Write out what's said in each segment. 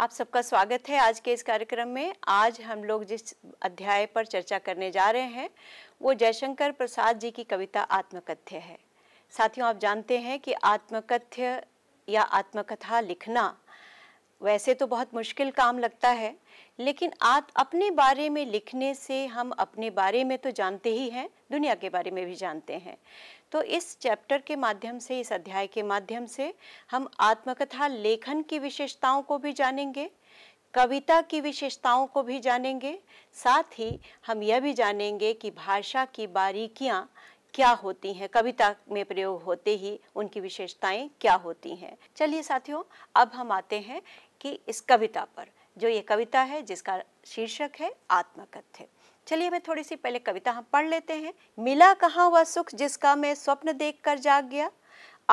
आप सबका स्वागत है आज के इस कार्यक्रम में आज हम लोग जिस अध्याय पर चर्चा करने जा रहे हैं वो जयशंकर प्रसाद जी की कविता आत्मकथ्य है साथियों आप जानते हैं कि आत्मकथ्य या आत्मकथा लिखना वैसे तो बहुत मुश्किल काम लगता है लेकिन आप अपने बारे में लिखने से हम अपने बारे में तो जानते ही हैं दुनिया के बारे में भी जानते हैं तो इस चैप्टर के माध्यम से इस अध्याय के माध्यम से हम आत्मकथा लेखन की विशेषताओं को भी जानेंगे कविता की विशेषताओं को भी जानेंगे साथ ही हम यह भी जानेंगे कि भाषा की बारीकियाँ क्या होती हैं कविता में प्रयोग होते ही उनकी विशेषताएं क्या होती हैं चलिए साथियों अब हम आते हैं कि इस कविता पर जो ये कविता है जिसका शीर्षक है आत्मकथ्य चलिए मैं थोड़ी सी पहले कविता हम पढ़ लेते हैं मिला कहाँ वह सुख जिसका मैं स्वप्न देख कर जाग गया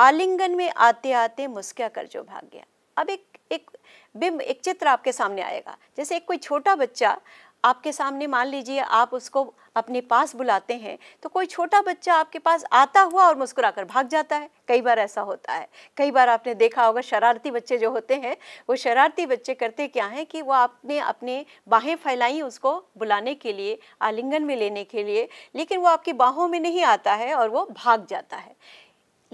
आलिंगन में आते आते मुस्किया कर जो भाग गया अब एक एक बिम एक चित्र आपके सामने आएगा जैसे एक कोई छोटा बच्चा आपके सामने मान लीजिए आप उसको अपने पास बुलाते हैं तो कोई छोटा बच्चा आपके पास आता हुआ और मुस्कुराकर भाग जाता है कई बार ऐसा होता है कई बार आपने देखा होगा शरारती बच्चे जो होते हैं वो शरारती बच्चे करते क्या हैं कि वो आपने अपने बाहें फैलाई उसको बुलाने के लिए आलिंगन में लेने के लिए लेकिन वो आपकी बाहों में नहीं आता है और वो भाग जाता है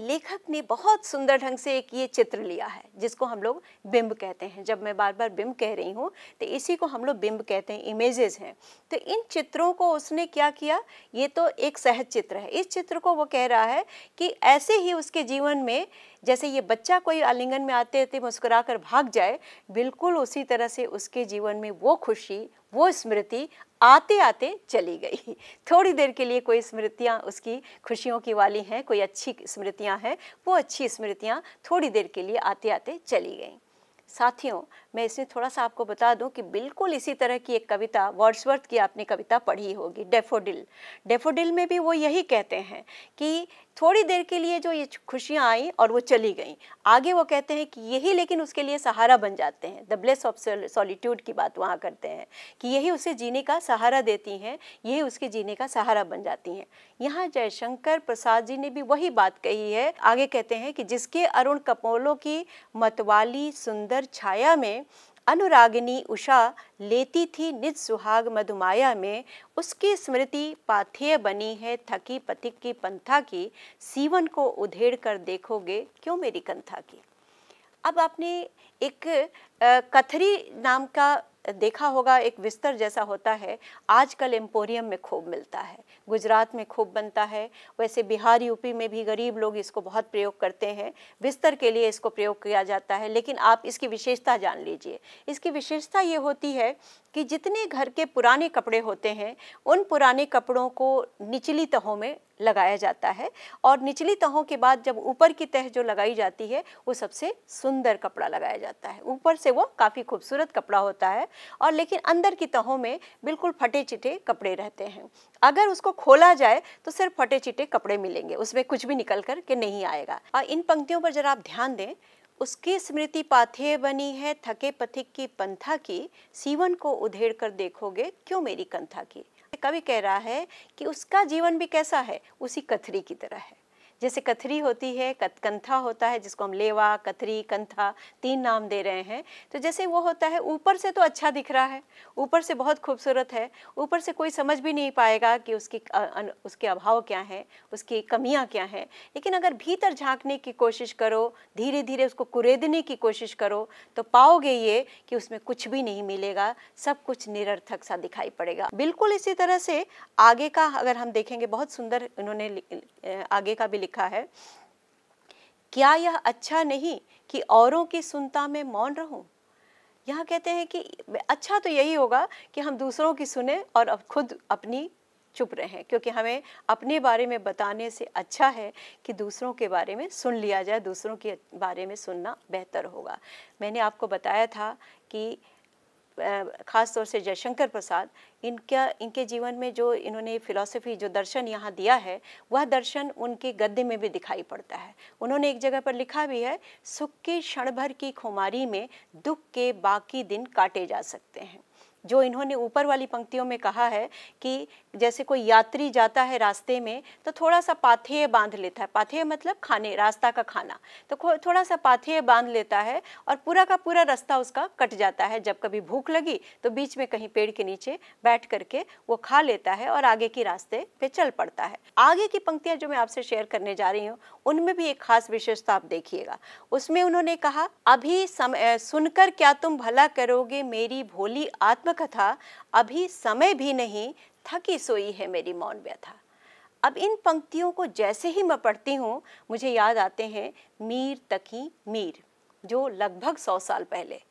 लेखक ने बहुत सुंदर ढंग से एक ये चित्र लिया है जिसको हम लोग बिंब कहते हैं जब मैं बार बार बिंब कह रही हूँ तो इसी को हम लोग बिंब कहते हैं इमेजेस हैं तो इन चित्रों को उसने क्या किया ये तो एक सहज चित्र है इस चित्र को वो कह रहा है कि ऐसे ही उसके जीवन में जैसे ये बच्चा कोई आलिंगन में आते आते मुस्कुरा कर भाग जाए बिल्कुल उसी तरह से उसके जीवन में वो खुशी वो स्मृति आते आते चली गई थोड़ी देर के लिए कोई स्मृतियाँ उसकी खुशियों की वाली हैं कोई अच्छी स्मृतियाँ हैं वो अच्छी स्मृतियाँ थोड़ी देर के लिए आते आते चली गई साथियों मैं इसमें थोड़ा सा आपको बता दूं कि बिल्कुल इसी तरह की एक कविता वर्ड्सवर्थ की आपने कविता पढ़ी होगी डेफोडिल डेफोडिल में भी वो यही कहते हैं कि थोड़ी देर के लिए जो ये खुशियाँ आई और वो चली गई आगे वो कहते हैं कि यही लेकिन उसके लिए सहारा बन जाते हैं द ब्लेस ऑफ सॉलीट्यूड की बात वहाँ करते हैं कि यही उसे जीने का सहारा देती हैं यही उसके जीने का सहारा बन जाती हैं यहाँ जयशंकर प्रसाद जी ने भी वही बात कही है आगे कहते हैं कि जिसके अरुण कपोलों की मतवाली सुंदर छाया में में अनुरागिनी उषा लेती थी निज सुहाग मधुमाया में उसकी स्मृति पाथेय बनी है थकी पथिक की पंथा की सीवन को उधेड़ कर देखोगे क्यों मेरी कंथा की अब आपने एक कथरी नाम का देखा होगा एक बिस्तर जैसा होता है आजकल एम्पोरियम में खूब मिलता है गुजरात में खूब बनता है वैसे बिहार यूपी में भी गरीब लोग इसको बहुत प्रयोग करते हैं बिस्तर के लिए इसको प्रयोग किया जाता है लेकिन आप इसकी विशेषता जान लीजिए इसकी विशेषता ये होती है कि जितने घर के पुराने कपड़े होते हैं उन पुराने कपड़ों को निचली तहों में लगाया जाता है और निचली तहों के बाद जब ऊपर की तह जो लगाई जाती है वो सबसे सुंदर कपड़ा लगाया जाता है ऊपर से वो काफ़ी खूबसूरत कपड़ा होता है और लेकिन अंदर की तहों में बिल्कुल फटे चिटे कपड़े रहते हैं अगर उसको खोला जाए तो सिर्फ फटे चिटे कपड़े मिलेंगे उसमें कुछ भी निकल कर के नहीं आएगा और इन पंक्तियों पर ज़रा आप ध्यान दें उसकी स्मृति पाथेय बनी है थके पथिक की पंथा की सीवन को उधेड़ कर देखोगे क्यों मेरी कंथा की कवि कह रहा है कि उसका जीवन भी कैसा है उसी कथरी की तरह है जैसे कथरी होती है कत, कंथा होता है जिसको हम लेवा कथरी कंथा तीन नाम दे रहे हैं तो जैसे वो होता है ऊपर से तो अच्छा दिख रहा है ऊपर से बहुत खूबसूरत है ऊपर से कोई समझ भी नहीं पाएगा कि उसकी उसके अभाव क्या है उसकी कमियाँ क्या हैं लेकिन अगर भीतर झांकने की कोशिश करो धीरे धीरे उसको कुरेदने की कोशिश करो तो पाओगे ये कि उसमें कुछ भी नहीं मिलेगा सब कुछ निरर्थक सा दिखाई पड़ेगा बिल्कुल इसी तरह से आगे का अगर हम देखेंगे बहुत सुंदर इन्होंने आगे का भी लिखा है क्या यह अच्छा नहीं कि औरों की सुनता में मौन रहूं यहाँ कहते हैं कि अच्छा तो यही होगा कि हम दूसरों की सुने और खुद अपनी चुप रहें क्योंकि हमें अपने बारे में बताने से अच्छा है कि दूसरों के बारे में सुन लिया जाए दूसरों के बारे में सुनना बेहतर होगा मैंने आपको बताया था कि ख़ास तौर से जयशंकर प्रसाद इनका इनके जीवन में जो इन्होंने फिलॉसफी जो दर्शन यहाँ दिया है वह दर्शन उनके गद्य में भी दिखाई पड़ता है उन्होंने एक जगह पर लिखा भी है सुख के क्षण भर की खुमारी में दुख के बाकी दिन काटे जा सकते हैं जो इन्होंने ऊपर वाली पंक्तियों में कहा है कि जैसे कोई यात्री जाता है रास्ते में तो थोड़ा सा पाथेय बांध लेता है पाथेय मतलब खाने रास्ता का खाना तो थोड़ा सा पाथेय बांध लेता है और पूरा का पूरा रास्ता उसका कट जाता है जब कभी भूख लगी तो बीच में कहीं पेड़ के नीचे बैठ करके वो खा लेता है और आगे के रास्ते पे चल पड़ता है आगे की पंक्तियाँ जो मैं आपसे शेयर करने जा रही हूँ उनमें भी एक खास विशेषता आप देखिएगा उसमें उन्होंने कहा अभी सुनकर क्या तुम भला करोगे मेरी भोली आत्म कथा अभी समय भी नहीं थकी सोई है मेरी मौन व्यथा अब इन पंक्तियों को जैसे ही मैं पढ़ती हूँ मुझे याद आते हैं मीर तकी मीर जो लगभग सौ साल पहले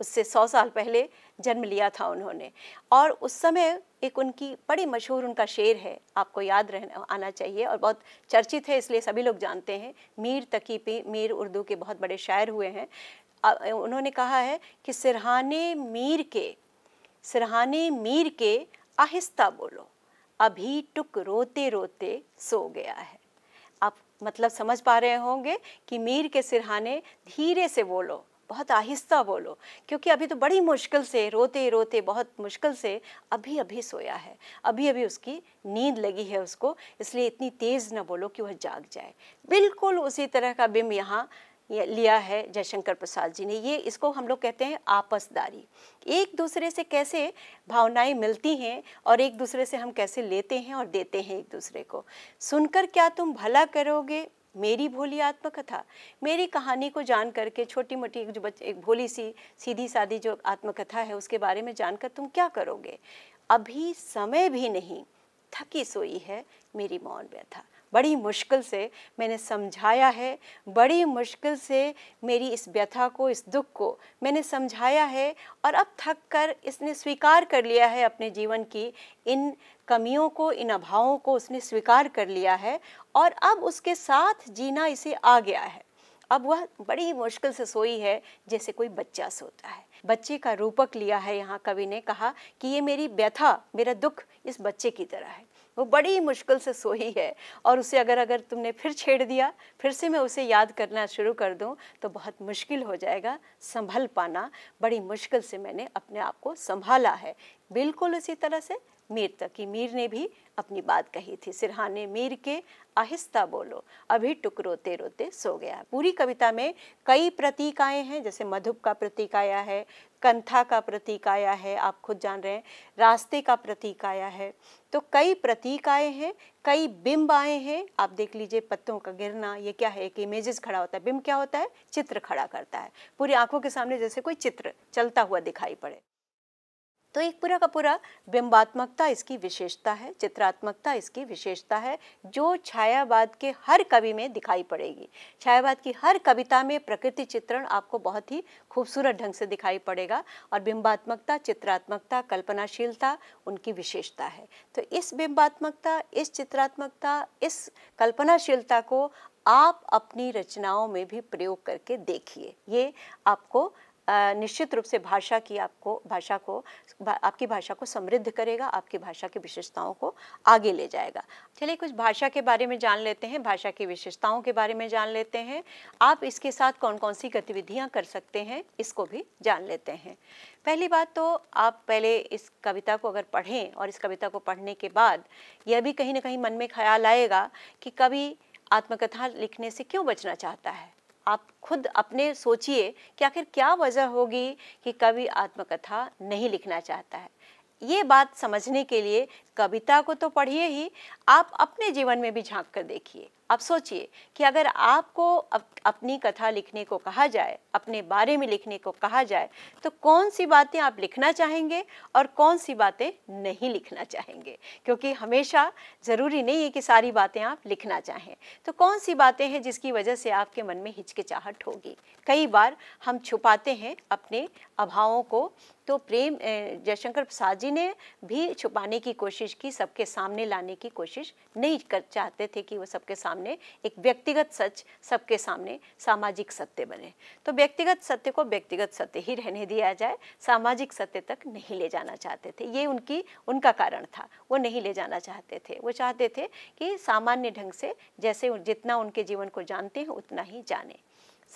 उससे सौ साल पहले जन्म लिया था उन्होंने और उस समय एक उनकी बड़ी मशहूर उनका शेर है आपको याद रहना आना चाहिए और बहुत चर्चित है इसलिए सभी लोग जानते हैं मीर तकीपी मीर उर्दू के बहुत बड़े शायर हुए हैं उन्होंने कहा है कि सिरहाने मीर के सरहाने मीर के आहिस्ता बोलो अभी टुक रोते रोते सो गया है आप मतलब समझ पा रहे होंगे कि मीर के सिरहाने धीरे से बोलो बहुत आहिस्ता बोलो क्योंकि अभी तो बड़ी मुश्किल से रोते रोते बहुत मुश्किल से अभी अभी सोया है अभी अभी उसकी नींद लगी है उसको इसलिए इतनी तेज़ ना बोलो कि वह जाग जाए बिल्कुल उसी तरह का बिम यहाँ लिया है जयशंकर प्रसाद जी ने ये इसको हम लोग कहते हैं आपसदारी एक दूसरे से कैसे भावनाएं मिलती हैं और एक दूसरे से हम कैसे लेते हैं और देते हैं एक दूसरे को सुनकर क्या तुम भला करोगे मेरी भोली आत्मकथा मेरी कहानी को जान करके छोटी मोटी जो बच्चे एक भोली सी सीधी सादी जो आत्मकथा है उसके बारे में जानकर तुम क्या करोगे अभी समय भी नहीं थकी सोई है मेरी मौन व्यथा बड़ी मुश्किल से मैंने समझाया है बड़ी मुश्किल से मेरी इस व्यथा को इस दुख को मैंने समझाया है और अब थक कर इसने स्वीकार कर लिया है अपने जीवन की इन कमियों को इन अभावों को उसने स्वीकार कर लिया है और अब उसके साथ जीना इसे आ गया है अब वह बड़ी मुश्किल से सोई है जैसे कोई बच्चा सोता है बच्चे का रूपक लिया है यहाँ कवि ने कहा कि ये मेरी व्यथा मेरा दुख इस बच्चे की तरह है वो बड़ी मुश्किल से सोई है और उसे अगर अगर तुमने फिर छेड़ दिया फिर से मैं उसे याद करना शुरू कर दूँ तो बहुत मुश्किल हो जाएगा संभल पाना बड़ी मुश्किल से मैंने अपने आप को संभाला है बिल्कुल उसी तरह से मीर तक कि मीर ने भी अपनी बात कही थी सिरहाने मीर के आहिस्ता बोलो अभी टुक रोते रोते सो गया पूरी कविता में कई प्रतीक आए हैं जैसे मधुप का प्रतीक आया है कंथा का प्रतीक आया है आप खुद जान रहे हैं रास्ते का प्रतीक आया है तो कई प्रतीक आए हैं कई बिंब आए हैं आप देख लीजिए पत्तों का गिरना ये क्या है एक इमेजेस खड़ा होता है बिंब क्या होता है चित्र खड़ा करता है पूरी आंखों के सामने जैसे कोई चित्र चलता हुआ दिखाई पड़े तो एक पूरा का पूरा बिंबात्मकता इसकी विशेषता है चित्रात्मकता इसकी विशेषता है जो छायावाद के हर कवि में दिखाई पड़ेगी छायावाद की हर कविता में प्रकृति चित्रण आपको बहुत ही खूबसूरत ढंग से दिखाई पड़ेगा और बिंबात्मकता चित्रात्मकता कल्पनाशीलता उनकी विशेषता है तो इस बिंबात्मकता इस चित्रात्मकता इस कल्पनाशीलता को आप अपनी रचनाओं में भी प्रयोग करके देखिए ये आपको निश्चित रूप से भाषा की आपको भाषा को आपकी भाषा को समृद्ध करेगा आपकी भाषा की विशेषताओं को आगे ले जाएगा चलिए कुछ भाषा के बारे में जान लेते हैं भाषा की विशेषताओं के बारे में जान लेते हैं आप इसके साथ कौन कौन सी गतिविधियाँ कर सकते हैं इसको भी जान लेते हैं पहली बात तो आप पहले इस कविता को अगर पढ़ें और इस कविता को पढ़ने के बाद यह भी कहीं ना कहीं मन में ख्याल आएगा कि कवि आत्मकथा लिखने से क्यों बचना चाहता है आप खुद अपने सोचिए कि आखिर क्या वजह होगी कि कवि आत्मकथा नहीं लिखना चाहता है ये बात समझने के लिए कविता को तो पढ़िए ही आप अपने जीवन में भी झांक कर देखिए अब सोचिए कि अगर आपको अप, अपनी कथा लिखने को कहा जाए अपने बारे में लिखने को कहा जाए तो कौन सी बातें आप लिखना चाहेंगे और कौन सी बातें नहीं लिखना चाहेंगे क्योंकि हमेशा ज़रूरी नहीं है कि सारी बातें आप लिखना चाहें तो कौन सी बातें हैं जिसकी वजह से आपके मन में हिचकिचाहट होगी कई बार हम छुपाते हैं अपने अभावों को तो प्रेम जयशंकर प्रसाद जी ने भी छुपाने की कोशिश की सबके सामने लाने की कोशिश नहीं कर चाहते थे कि वो सबके सामने सामने एक व्यक्तिगत सच सबके सामने सामाजिक सत्य बने तो व्यक्तिगत सत्य को व्यक्तिगत सत्य ही रहने दिया जाए सामाजिक सत्य तक नहीं ले जाना चाहते थे ये उनकी उनका कारण था वो नहीं ले जाना चाहते थे वो चाहते थे कि सामान्य ढंग से जैसे जितना उनके जीवन को जानते हैं उतना ही जाने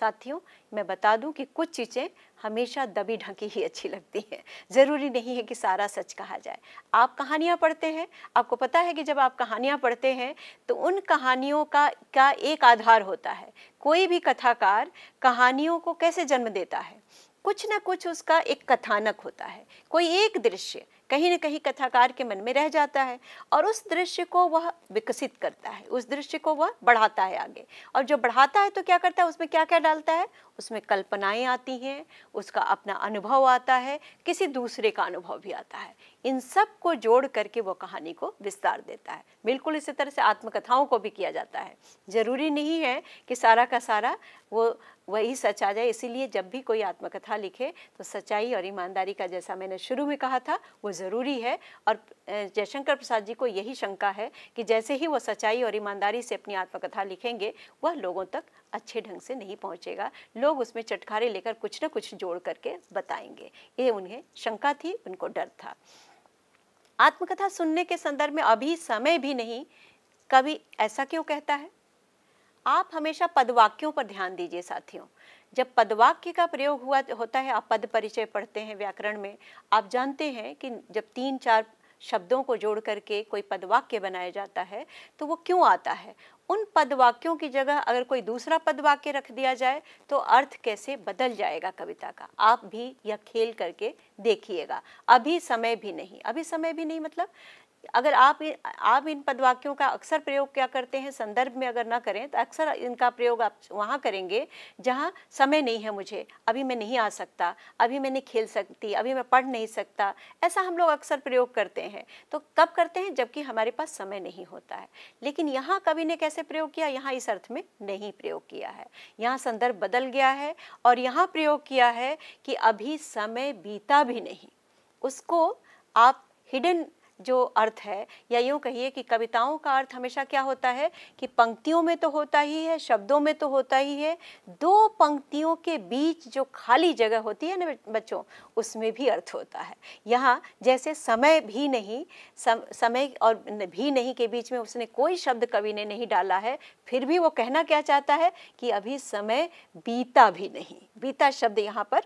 साथियों मैं बता दूं कि कुछ चीज़ें हमेशा दबी ढंकी ही अच्छी लगती हैं ज़रूरी नहीं है कि सारा सच कहा जाए आप कहानियाँ पढ़ते हैं आपको पता है कि जब आप कहानियाँ पढ़ते हैं तो उन कहानियों का का एक आधार होता है कोई भी कथाकार कहानियों को कैसे जन्म देता है कुछ ना कुछ उसका एक कथानक होता है कोई एक दृश्य कहीं ना कहीं कथाकार के मन में रह जाता है और उस दृश्य को वह विकसित करता है उस दृश्य को वह बढ़ाता है आगे और जो बढ़ाता है तो क्या करता है उसमें क्या क्या डालता है उसमें कल्पनाएं आती हैं उसका अपना अनुभव आता है किसी दूसरे का अनुभव भी आता है इन सब को जोड़ करके वो कहानी को विस्तार देता है बिल्कुल इसी तरह से आत्मकथाओं को भी किया जाता है ज़रूरी नहीं है कि सारा का सारा वो वही सच आ जाए इसीलिए जब भी कोई आत्मकथा लिखे तो सच्चाई और ईमानदारी का जैसा मैंने शुरू में कहा था वो ज़रूरी है और जयशंकर प्रसाद जी को यही शंका है कि जैसे ही वो सच्चाई और ईमानदारी से अपनी आत्मकथा लिखेंगे वह लोगों तक अच्छे ढंग से नहीं पहुंचेगा लोग उसमें चटकारे लेकर कुछ ना कुछ जोड़ करके बताएंगे ये उन्हें शंका थी उनको डर था आत्मकथा सुनने के संदर्भ में अभी समय भी नहीं कभी ऐसा क्यों कहता है आप हमेशा पदवाक्यों पर ध्यान दीजिए साथियों जब पदवाक्य का प्रयोग हुआ होता है आप पद परिचय पढ़ते हैं व्याकरण में आप जानते हैं कि जब तीन चार शब्दों को जोड़ करके कोई पदवाक्य बनाया जाता है तो वो क्यों आता है उन पदवाक्यों की जगह अगर कोई दूसरा पदवाक्य रख दिया जाए तो अर्थ कैसे बदल जाएगा कविता का आप भी यह खेल करके देखिएगा अभी समय भी नहीं अभी समय भी नहीं मतलब अगर आप आप इन पदवाक्यों का अक्सर प्रयोग क्या करते हैं संदर्भ में अगर ना करें तो अक्सर इनका प्रयोग आप वहाँ करेंगे जहाँ समय नहीं है मुझे अभी मैं नहीं आ सकता अभी मैं नहीं खेल सकती अभी मैं पढ़ नहीं सकता ऐसा हम लोग अक्सर प्रयोग करते हैं तो कब करते हैं जबकि हमारे पास समय नहीं होता है लेकिन यहाँ कवि ने कैसे प्रयोग किया यहाँ इस अर्थ में नहीं प्रयोग किया है यहाँ संदर्भ बदल गया है और यहाँ प्रयोग किया है कि अभी समय बीता भी नहीं उसको आप हिडन जो अर्थ है या यूँ कहिए कि कविताओं का अर्थ हमेशा क्या होता है कि पंक्तियों में तो होता ही है शब्दों में तो होता ही है दो पंक्तियों के बीच जो खाली जगह होती है ना बच्चों उसमें भी अर्थ होता है यहाँ जैसे समय भी नहीं सम, समय और भी नहीं के बीच में उसने कोई शब्द कवि ने नहीं डाला है फिर भी वो कहना क्या चाहता है कि अभी समय बीता भी नहीं बीता शब्द यहाँ पर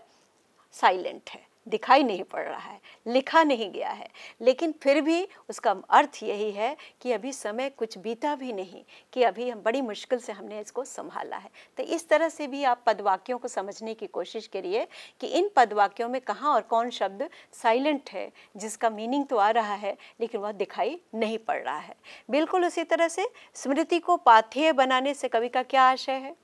साइलेंट है दिखाई नहीं पड़ रहा है लिखा नहीं गया है लेकिन फिर भी उसका अर्थ यही है कि अभी समय कुछ बीता भी नहीं कि अभी हम बड़ी मुश्किल से हमने इसको संभाला है तो इस तरह से भी आप पदवाक्यों को समझने की कोशिश करिए कि इन पदवाक्यों में कहाँ और कौन शब्द साइलेंट है जिसका मीनिंग तो आ रहा है लेकिन वह दिखाई नहीं पड़ रहा है बिल्कुल उसी तरह से स्मृति को पाथेय बनाने से कवि का क्या आशय है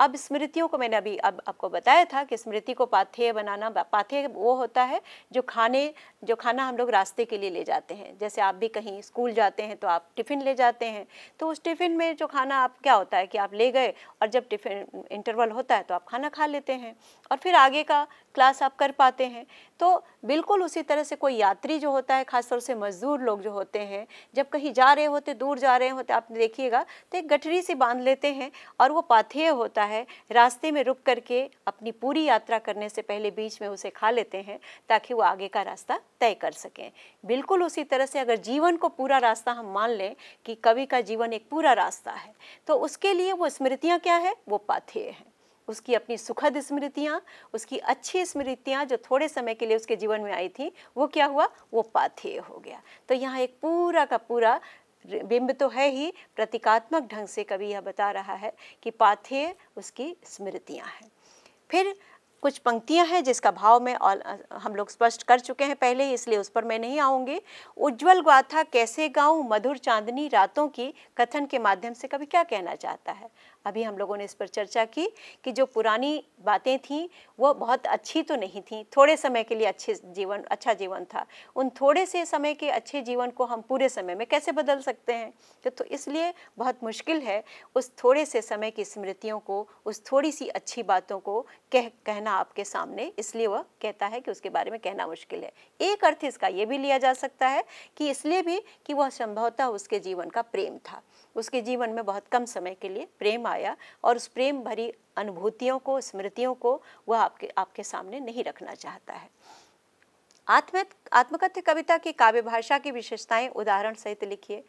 अब स्मृतियों को मैंने अभी अब आपको बताया था कि स्मृति को पाथेय बनाना पाथेय वो होता है जो खाने जो खाना हम लोग रास्ते के लिए ले जाते हैं जैसे आप भी कहीं स्कूल जाते हैं तो आप टिफ़िन ले जाते हैं तो उस टिफ़िन में जो खाना आप क्या होता है कि आप ले गए और जब टिफ़िन इंटरवल होता है तो आप खाना खा लेते हैं और फिर आगे का क्लास आप कर पाते हैं तो बिल्कुल उसी तरह से कोई यात्री जो होता है खासतौर से मज़दूर लोग जो होते हैं जब कहीं जा रहे होते दूर जा रहे होते आप देखिएगा तो एक गठरी सी बांध लेते हैं और वो पाथेय होता है रास्ते में रुक करके अपनी पूरी यात्रा करने से पहले बीच में उसे खा लेते हैं ताकि वो आगे का रास्ता तय कर सकें बिल्कुल उसी तरह से अगर जीवन को पूरा रास्ता हम मान लें कि कवि का जीवन एक पूरा रास्ता है तो उसके लिए वो स्मृतियाँ क्या है वो पाथेय हैं उसकी अपनी सुखद स्मृतियाँ उसकी अच्छी स्मृतियाँ जो थोड़े समय के लिए उसके जीवन में आई थी वो क्या हुआ वो पाथेय हो गया तो यहाँ एक पूरा का पूरा बिंब तो है ही प्रतीकात्मक ढंग से कभी यह बता रहा है कि पाथेय उसकी स्मृतियाँ हैं फिर कुछ पंक्तियाँ हैं जिसका भाव में और हम लोग स्पष्ट कर चुके हैं पहले इसलिए उस पर मैं नहीं आऊँगी उज्जवल गाथा कैसे गाऊँ मधुर चांदनी रातों की कथन के माध्यम से कभी क्या कहना चाहता है अभी हम लोगों ने इस पर चर्चा की कि जो पुरानी बातें थीं वो बहुत अच्छी तो नहीं थीं थोड़े समय के लिए अच्छे जीवन अच्छा जीवन था उन थोड़े से समय के अच्छे जीवन को हम पूरे समय में कैसे बदल सकते हैं तो, तो इसलिए बहुत मुश्किल है उस थोड़े से समय की स्मृतियों को उस थोड़ी सी अच्छी बातों को कह कहना आपके सामने इसलिए वह कहता है कि उसके बारे में कहना मुश्किल है एक अर्थ इसका ये भी लिया जा सकता है कि इसलिए भी कि वह संभवतः उसके जीवन का प्रेम था उसके जीवन में बहुत कम समय के लिए प्रेम आया और उस प्रेम भरी अनुभूतियों को स्मृतियों को वह आपके आपके सामने नहीं रखना चाहता है आत्म आत्मकथ्य कविता की काव्य भाषा की विशेषताएं उदाहरण सहित लिखिए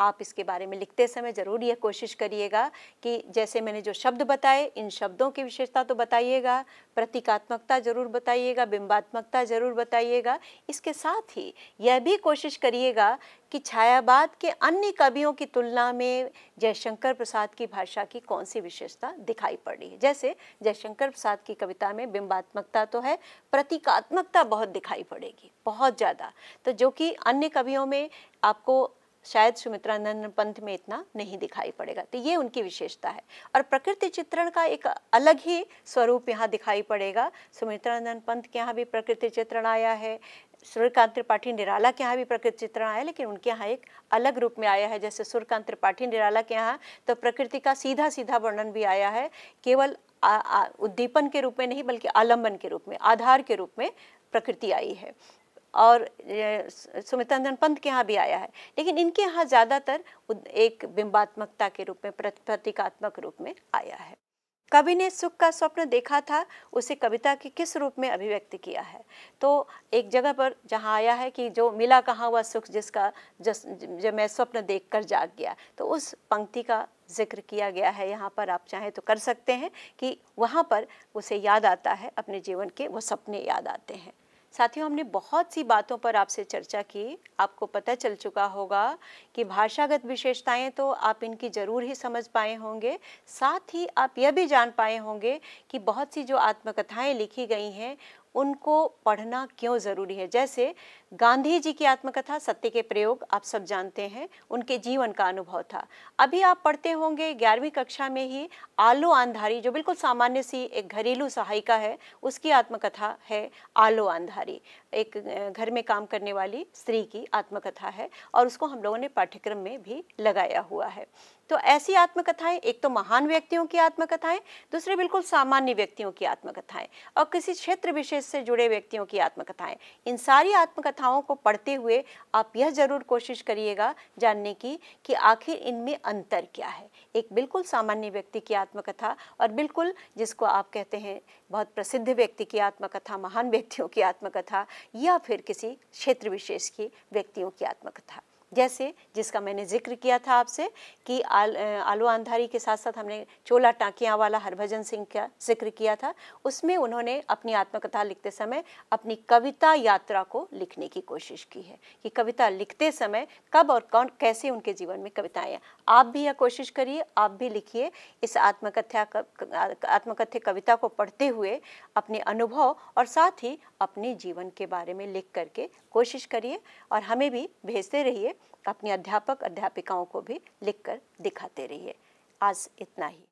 आप इसके बारे में लिखते समय ज़रूर यह कोशिश करिएगा कि जैसे मैंने जो शब्द बताए इन शब्दों की विशेषता तो बताइएगा प्रतीकात्मकता ज़रूर बताइएगा बिंबात्मकता ज़रूर बताइएगा इसके साथ ही यह भी कोशिश करिएगा कि छायावाद के अन्य कवियों की तुलना में जयशंकर प्रसाद की भाषा की कौन सी विशेषता दिखाई पड़ रही है जैसे जयशंकर प्रसाद की कविता में बिंबात्मकता तो है प्रतीकात्मकता बहुत दिखाई पड़ेगी बहुत ज़्यादा तो जो कि अन्य कवियों में आपको शायद सुमित्रानंद पंथ में इतना नहीं दिखाई पड़ेगा तो ये उनकी विशेषता है और प्रकृति चित्रण का एक अलग ही स्वरूप यहाँ दिखाई पड़ेगा सुमित्रानंद पंथ के यहाँ भी प्रकृति चित्रण आया है सूर्यकांत त्रिपाठी निराला के यहाँ भी प्रकृति चित्रण आया लेकिन उनके यहाँ एक अलग रूप में आया है जैसे सूर्यकांत त्रिपाठी निराला के यहाँ तो प्रकृति का सीधा सीधा वर्णन भी आया है केवल उद्दीपन के रूप में नहीं बल्कि आलम्बन के रूप में आधार के रूप में प्रकृति आई है और सुमितंदन पंत के यहाँ भी आया है लेकिन इनके यहाँ ज़्यादातर एक बिंबात्मकता के रूप में प्रतीकात्मक रूप में आया है कवि ने सुख का स्वप्न देखा था उसे कविता के किस रूप में अभिव्यक्त किया है तो एक जगह पर जहाँ आया है कि जो मिला कहाँ हुआ सुख जिसका जस जब मैं स्वप्न देख कर जाग गया तो उस पंक्ति का जिक्र किया गया है यहाँ पर आप चाहें तो कर सकते हैं कि वहाँ पर उसे याद आता है अपने जीवन के वो सपने याद आते हैं साथियों हमने बहुत सी बातों पर आपसे चर्चा की आपको पता चल चुका होगा कि भाषागत विशेषताएं तो आप इनकी ज़रूर ही समझ पाए होंगे साथ ही आप यह भी जान पाए होंगे कि बहुत सी जो आत्मकथाएं लिखी गई हैं उनको पढ़ना क्यों ज़रूरी है जैसे गांधी जी की आत्मकथा सत्य के प्रयोग आप सब जानते हैं उनके जीवन का अनुभव था अभी आप पढ़ते होंगे ग्यारहवीं कक्षा में ही आलो आंधारी जो बिल्कुल सामान्य सी एक घरेलू सहायिका है उसकी आत्मकथा है आलो आंधारी एक घर में काम करने वाली स्त्री की आत्मकथा है और उसको हम लोगों ने पाठ्यक्रम में भी लगाया हुआ है तो ऐसी आत्मकथाएं एक तो महान व्यक्तियों की आत्मकथाएं दूसरे बिल्कुल सामान्य व्यक्तियों की आत्मकथाएं और किसी क्षेत्र विशेष से जुड़े व्यक्तियों की आत्मकथाएं इन सारी आत्मकथा कथाओं को पढ़ते हुए आप यह ज़रूर कोशिश करिएगा जानने की कि आखिर इनमें अंतर क्या है एक बिल्कुल सामान्य व्यक्ति की आत्मकथा और बिल्कुल जिसको आप कहते हैं बहुत प्रसिद्ध व्यक्ति की आत्मकथा महान व्यक्तियों की आत्मकथा या फिर किसी क्षेत्र विशेष की व्यक्तियों की आत्मकथा जैसे जिसका मैंने जिक्र किया था आपसे कि आल, आलू अंधारी के साथ साथ हमने चोला टाँकियाँ वाला हरभजन सिंह का जिक्र किया था उसमें उन्होंने अपनी आत्मकथा लिखते समय अपनी कविता यात्रा को लिखने की कोशिश की है कि कविता लिखते समय कब और कौन कैसे उनके जीवन में कविताएँ आप भी यह कोशिश करिए आप भी लिखिए इस आत्मकथा आत्मकथ्य कविता को पढ़ते हुए अपने अनुभव और साथ ही अपने जीवन के बारे में लिख करके कोशिश करिए और हमें भी भेजते रहिए अपने अध्यापक अध्यापिकाओं को भी लिखकर दिखाते रहिए आज इतना ही